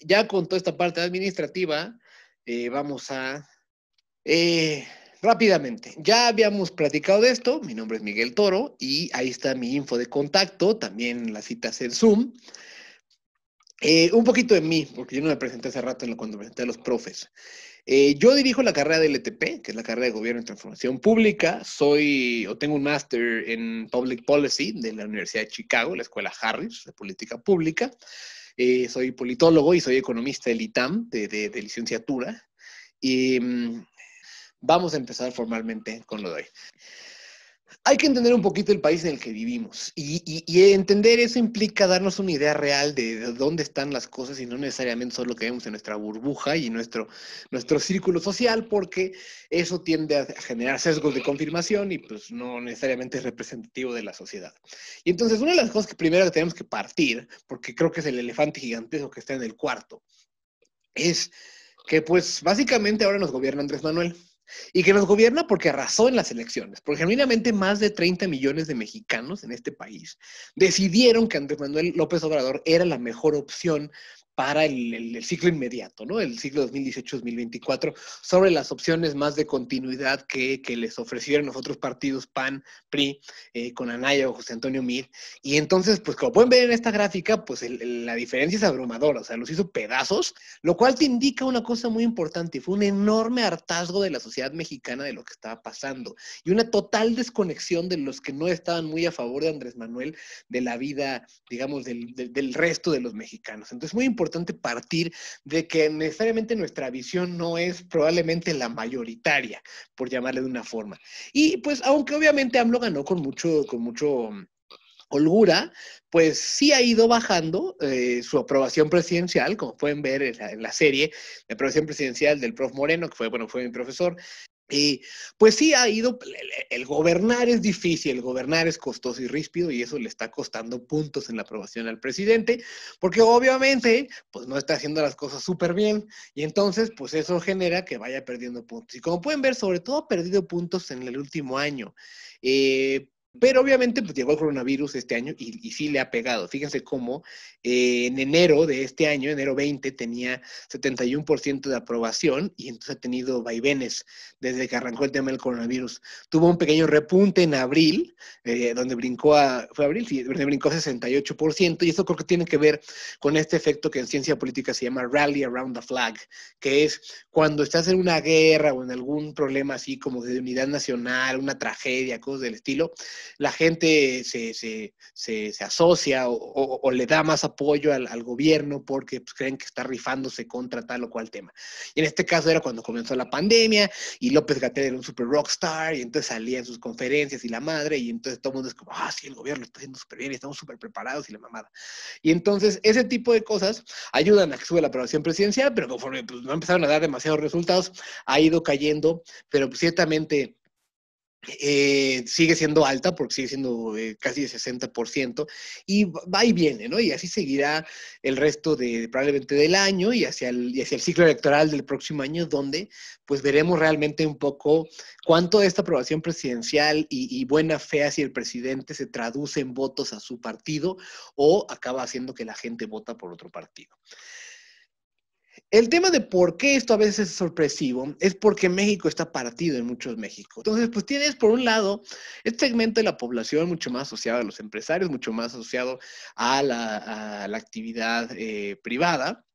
ya con toda esta parte administrativa, eh, vamos a... Eh, rápidamente, ya habíamos platicado de esto, mi nombre es Miguel Toro y ahí está mi info de contacto, también las citas en Zoom. Eh, un poquito de mí, porque yo no me presenté hace rato cuando presenté a los profes. yo dirijo la carrera de LTP, e que es la carrera de Gobierno y Transformación Pública. Soy o tengo un máster en Public Policy de la Universidad de Chicago, la Escuela Harris de Política Pública. Eh, soy politólogo y soy economista del ITAM, de, licenciatura. Y mm, vamos a empezar formalmente con lo de hoy hay que entender un poquito el país en el que vivimos y, entender eso implica darnos una idea real de, dónde están las cosas y no necesariamente solo lo que vemos en nuestra burbuja y nuestro, nuestro círculo social, porque eso tiende a generar sesgos de confirmación y pues no necesariamente es representativo de la sociedad. Y entonces una de las cosas que primero tenemos que partir, porque creo que es el elefante gigantesco que está en el cuarto, es que pues básicamente ahora nos gobierna Andrés Manuel y que nos gobierna porque arrasó en las elecciones, porque genuinamente más de 30 millones de mexicanos en este país decidieron que Andrés Manuel López Obrador era la mejor opción para el, ciclo inmediato, ¿no? El ciclo 2018-2024, sobre las opciones más de continuidad que, les ofrecieron los otros partidos PAN, PRI, eh, con Anaya o José Antonio Mir. Y entonces, pues como pueden ver en esta gráfica, pues la diferencia es abrumadora, o sea, los hizo pedazos, lo cual te indica una cosa muy importante, fue un enorme hartazgo de la sociedad mexicana de lo que estaba pasando y una total desconexión de los que no estaban muy a favor de Andrés Manuel de la vida, digamos, del, del resto de los mexicanos. Entonces, muy importante importante partir de que necesariamente nuestra visión no es probablemente la mayoritaria, por llamarle de una forma. Y pues, aunque obviamente AMLO ganó con mucho, con mucho holgura, pues sí ha ido bajando eh, su aprobación presidencial, como pueden ver en la, en la, serie, la aprobación presidencial del prof Moreno, que fue, bueno, fue mi profesor, y pues sí, ha ido, el, gobernar es difícil, el gobernar es costoso y ríspido y eso le está costando puntos en la aprobación al presidente, porque obviamente pues no está haciendo las cosas súper bien y entonces pues eso genera que vaya perdiendo puntos. Y como pueden ver, sobre todo ha perdido puntos en el último año. Eh, pero obviamente pues, llegó el coronavirus este año y, y sí le ha pegado. Fíjense cómo eh, en enero de este año, enero 20, tenía 71% de aprobación y entonces ha tenido vaivenes desde que arrancó el tema del coronavirus. Tuvo un pequeño repunte en abril, eh, donde brincó a, fue abril, donde brincó a 68% y eso creo que tiene que ver con este efecto que en ciencia política se llama rally around the flag, que es cuando estás en una guerra o en algún problema así como de unidad nacional, una tragedia, cosas del estilo la gente se, asocia o, le da más apoyo al, gobierno porque pues, creen que está rifándose contra tal o cual tema. Y en este caso era cuando comenzó la pandemia y López Gatel era un super rockstar y entonces salía en sus conferencias y la madre y entonces todo el mundo es como, ah, sí, el gobierno está haciendo súper bien, estamos súper preparados y la mamada. Y entonces ese tipo de cosas ayudan a que sube la aprobación presidencial, pero conforme pues, no empezaron a dar demasiados resultados, ha ido cayendo, pero ciertamente eh, sigue siendo alta porque sigue siendo eh, casi de 60% y va y viene, ¿no? Y así seguirá el resto de probablemente del año y hacia el, ciclo electoral del próximo año, donde pues veremos realmente un poco cuánto de esta aprobación presidencial y, y buena fe hacia el presidente se traduce en votos a su partido o acaba haciendo que la gente vota por otro partido. El tema de por qué esto a veces es sorpresivo es porque México está partido en muchos México. Entonces, pues tienes por un lado este segmento de la población mucho más asociado a los empresarios, mucho más asociado a la, actividad eh, privada,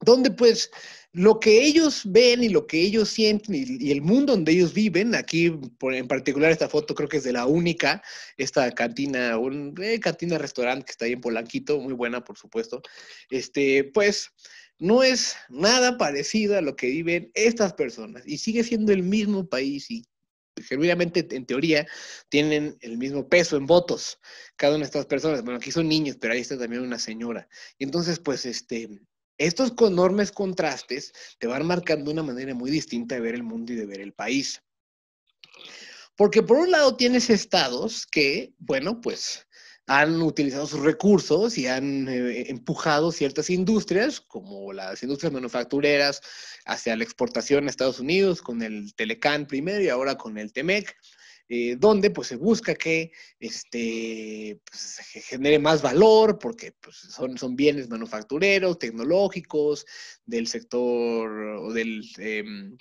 donde pues lo que ellos ven y lo que ellos sienten y, el mundo donde ellos viven, aquí en particular esta foto creo que es de la única, esta cantina, un eh, cantina restaurante que está ahí en Polanquito, muy buena por supuesto, este, pues no es nada parecido a lo que viven estas personas y sigue siendo el mismo país y genuinamente en teoría tienen el mismo peso en votos cada una de estas personas. Bueno, aquí son niños, pero ahí está también una señora. Y entonces, pues este, estos enormes contrastes te van marcando una manera muy distinta de ver el mundo y de ver el país. Porque por un lado tienes estados que, bueno, pues han utilizado sus recursos y han eh, empujado ciertas industrias, como las industrias manufactureras, hacia la exportación a Estados Unidos, con el Telecan primero y ahora con el Temec, eh, donde pues se busca que este, pues, genere más valor, porque pues, son, son bienes manufactureros, tecnológicos, del sector o del... Em,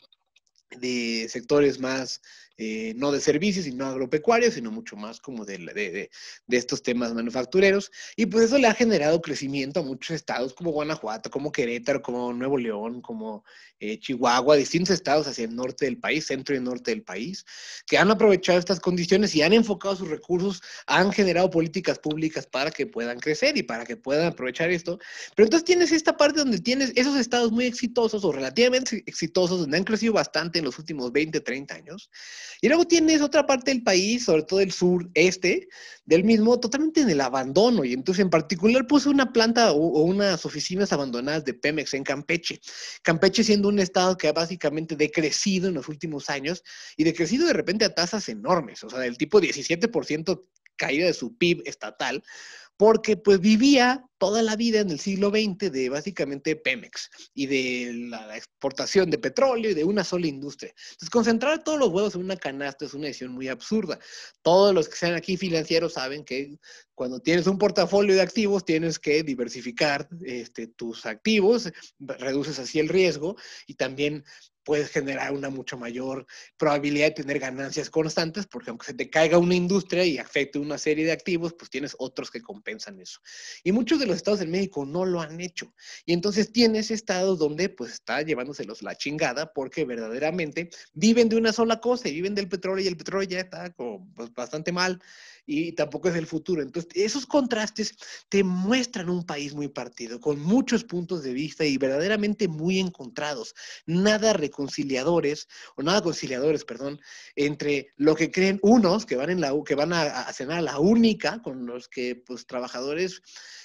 de sectores más eh, no de servicios, y no agropecuarios, sino mucho más como de, estos temas manufactureros. Y pues eso le ha generado crecimiento a muchos estados como Guanajuato, como Querétaro, como Nuevo León, como eh, Chihuahua, distintos estados hacia el norte del país, centro y norte del país, que han aprovechado estas condiciones y han enfocado sus recursos, han generado políticas públicas para que puedan crecer y para que puedan aprovechar esto. Pero entonces tienes esta parte donde tienes esos estados muy exitosos o relativamente exitosos, donde han crecido bastante en los últimos 20, 30 años y luego tienes otra parte del país, sobre todo el sureste, del mismo, totalmente en el abandono. Y entonces, en particular, puso una planta o, o unas oficinas abandonadas de Pemex en Campeche. Campeche siendo un estado que ha básicamente decrecido en los últimos años y decrecido de repente a tasas enormes, o sea, del tipo 17% caída de su PIB estatal porque pues vivía toda la vida en el siglo XX de básicamente Pemex y de la exportación de petróleo y de una sola industria. Entonces, concentrar todos los huevos en una canasta es una decisión muy absurda. Todos los que sean aquí financieros saben que cuando tienes un portafolio de activos tienes que diversificar este, tus activos, reduces así el riesgo y también puedes generar una mucho mayor probabilidad de tener ganancias constantes, porque aunque se te caiga una industria y afecte una serie de activos, pues tienes otros que compensan eso. Y muchos de los estados del México no lo han hecho. Y entonces tienes estados donde pues está llevándoselos la chingada porque verdaderamente viven de una sola cosa y viven del petróleo y el petróleo ya está como, pues, bastante mal y tampoco es el futuro. Entonces, esos contrastes te muestran un país muy partido, con muchos puntos de vista y verdaderamente muy encontrados. Nada conciliadores, o nada conciliadores, perdón, entre lo que creen unos que van, en la, que van a, cenar a la única con los que, pues, trabajadores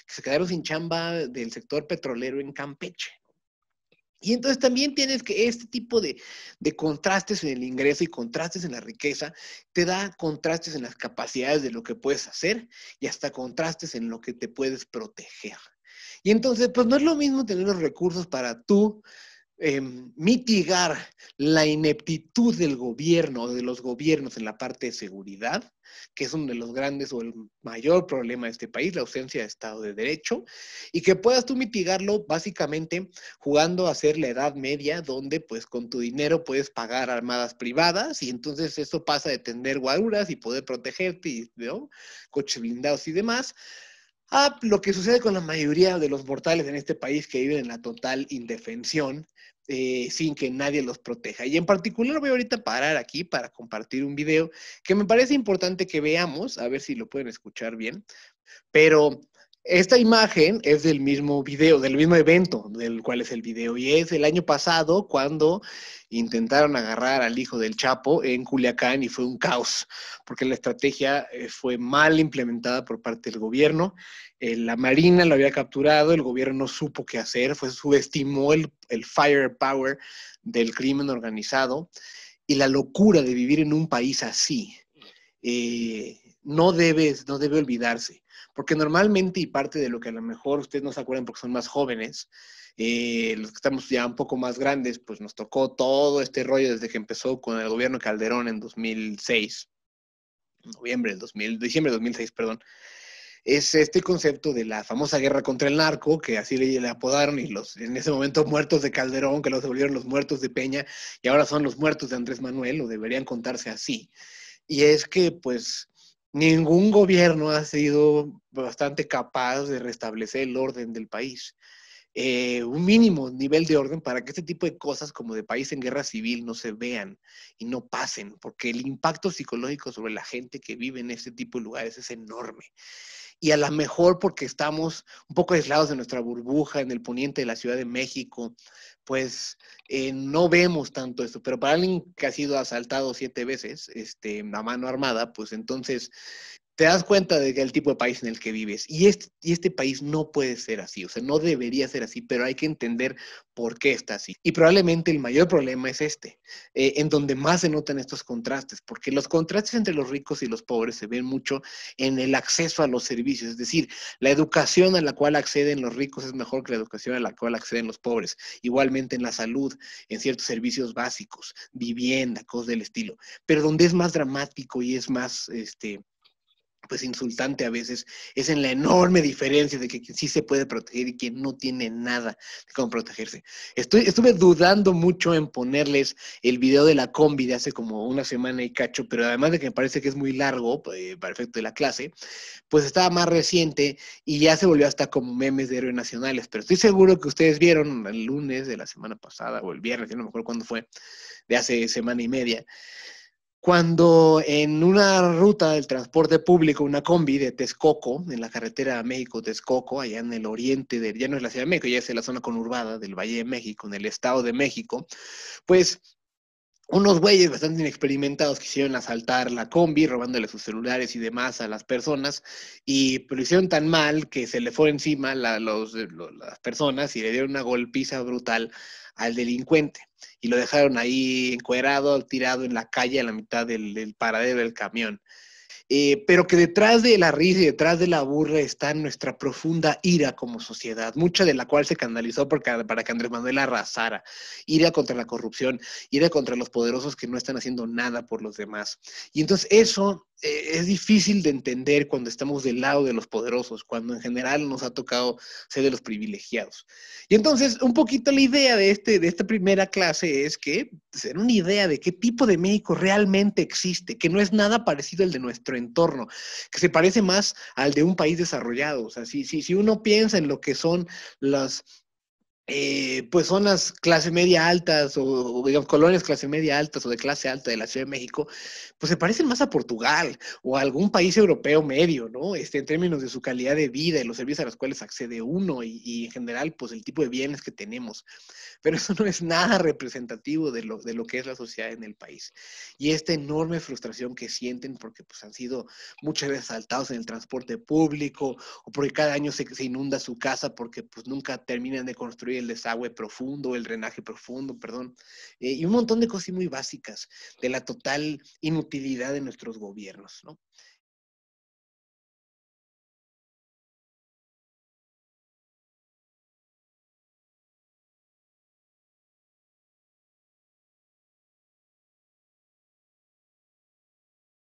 que se quedaron sin chamba del sector petrolero en Campeche. Y entonces también tienes que este tipo de, de, contrastes en el ingreso y contrastes en la riqueza, te da contrastes en las capacidades de lo que puedes hacer y hasta contrastes en lo que te puedes proteger. Y entonces, pues no es lo mismo tener los recursos para tú Em, mitigar la ineptitud del gobierno, o de los gobiernos en la parte de seguridad, que es uno de los grandes o el mayor problema de este país, la ausencia de Estado de Derecho, y que puedas tú mitigarlo básicamente jugando a ser la Edad Media, donde pues con tu dinero puedes pagar armadas privadas y entonces eso pasa de tener guaduras y poder protegerte, coches blindados y demás, a lo que sucede con la mayoría de los mortales en este país que viven en la total indefensión eh, sin que nadie los proteja. Y en particular voy ahorita a parar aquí para compartir un video que me parece importante que veamos, a ver si lo pueden escuchar bien, pero esta imagen es del mismo video, del mismo evento del cual es el video, y es el año pasado cuando intentaron agarrar al hijo del Chapo en Culiacán y fue un caos, porque la estrategia eh, fue mal implementada por parte del gobierno. Eh, la Marina lo había capturado, el gobierno no supo qué hacer, fue, subestimó el, el firepower del crimen organizado y la locura de vivir en un país así. Eh, no debes, no debe olvidarse, porque normalmente y parte de lo que a lo mejor ustedes no se acuerdan porque son más jóvenes, eh, los que estamos ya un poco más grandes, pues nos tocó todo este rollo desde que empezó con el gobierno Calderón en 2006, noviembre del 2000, diciembre del 2006, perdón, es este concepto de la famosa guerra contra el narco, que así le, le, apodaron, y los en ese momento muertos de Calderón, que los devolvieron los muertos de Peña, y ahora son los muertos de Andrés Manuel, o deberían contarse así. Y es que, pues, ningún gobierno ha sido bastante capaz de restablecer el orden del país. Eh, un mínimo nivel de orden para que este tipo de cosas como de país en guerra civil no se vean y no pasen, porque el impacto psicológico sobre la gente que vive en este tipo de lugares es enorme y a lo mejor porque estamos un poco aislados de nuestra burbuja en el poniente de la Ciudad de México, pues eh, no vemos tanto esto. Pero para alguien que ha sido asaltado siete veces este, a mano armada, pues entonces te das cuenta de el tipo de país en el que vives. Y este, y este país no puede ser así, o sea, no debería ser así, pero hay que entender por qué está así. Y probablemente el mayor problema es este, eh, en donde más se notan estos contrastes, porque los contrastes entre los ricos y los pobres se ven mucho en el acceso a los servicios, es decir, la educación a la cual acceden los ricos es mejor que la educación a la cual acceden los pobres, igualmente en la salud, en ciertos servicios básicos, vivienda, cosas del estilo, pero donde es más dramático y es más, este, pues insultante a veces, es en la enorme diferencia de que quien sí se puede proteger y quien no tiene nada cómo protegerse. Estoy, estuve dudando mucho en ponerles el video de la combi de hace como una semana y cacho, pero además de que me parece que es muy largo, eh, para efecto de la clase, pues estaba más reciente y ya se volvió hasta como memes de héroes nacionales, pero estoy seguro que ustedes vieron el lunes de la semana pasada o el viernes, no me acuerdo cuándo fue, de hace semana y media cuando en una ruta del transporte público, una combi de Texcoco, en la carretera México-Texcoco, allá en el oriente, de, ya no es la Ciudad de México, ya es la zona conurbada del Valle de México, en el Estado de México, pues unos güeyes bastante inexperimentados quisieron asaltar la combi, robándole sus celulares y demás a las personas, y pues, lo hicieron tan mal que se le fue encima las personas y le dieron una golpiza brutal al delincuente y lo dejaron ahí encuerado, tirado en la calle a la mitad del, paradero del camión. Eh, pero que detrás de la risa y detrás de la burra está nuestra profunda ira como sociedad, mucha de la cual se canalizó para, para que Andrés Manuel arrasara. Ira contra la corrupción, ira contra los poderosos que no están haciendo nada por los demás. Y entonces eso eh, es difícil de entender cuando estamos del lado de los poderosos, cuando en general nos ha tocado ser de los privilegiados. Y entonces, un poquito la idea de, este, de esta primera clase es que ser una idea de qué tipo de médico realmente existe, que no es nada parecido al de nuestro entorno, que se parece más al de un país desarrollado. O sea, si uno piensa en lo que son las eh, pues zonas clase media altas o, digamos colonias clase media altas o de clase alta de la Ciudad de México, pues se parecen más a Portugal o a algún país europeo medio, ¿no? Este, en términos de su calidad de vida y los servicios a los cuales accede uno y, en general, pues el tipo de bienes que tenemos. Pero eso no es nada representativo de lo, de lo que es la sociedad en el país. Y esta enorme frustración que sienten porque pues han sido muchas veces asaltados en el transporte público o porque cada año se, se inunda su casa porque pues nunca terminan de construir el desagüe profundo, el drenaje profundo, perdón, eh, y un montón de cosas muy básicas de la total inutilidad de nuestros gobiernos, ¿no?